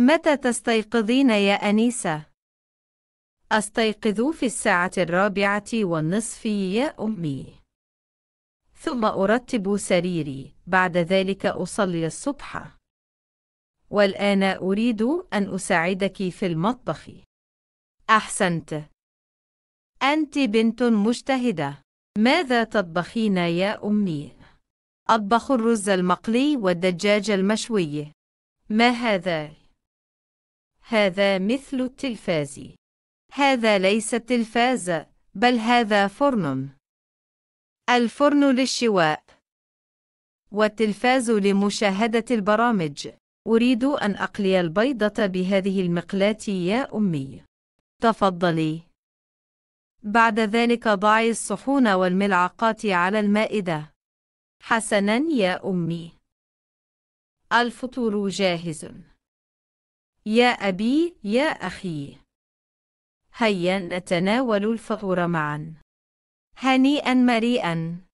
متى تستيقظين يا أنيسة؟ أستيقظ في الساعة الرابعة والنصف يا أمي. ثم أرتب سريري، بعد ذلك أصلي الصبح. والآن أريد أن أساعدك في المطبخ. أحسنت. أنت بنت مجتهدة. ماذا تطبخين يا أمي؟ أطبخ الرز المقلي والدجاج المشوي. ما هذا؟ هذا مثل التلفاز هذا ليس تلفاز بل هذا فرن الفرن للشواء والتلفاز لمشاهدة البرامج أريد أن أقلي البيضة بهذه المقلاة يا أمي تفضلي بعد ذلك ضعي الصحون والملعقات على المائدة حسناً يا أمي الفطور جاهز يا أبي يا أخي هيا نتناول الفطور معا هنيئا مريئا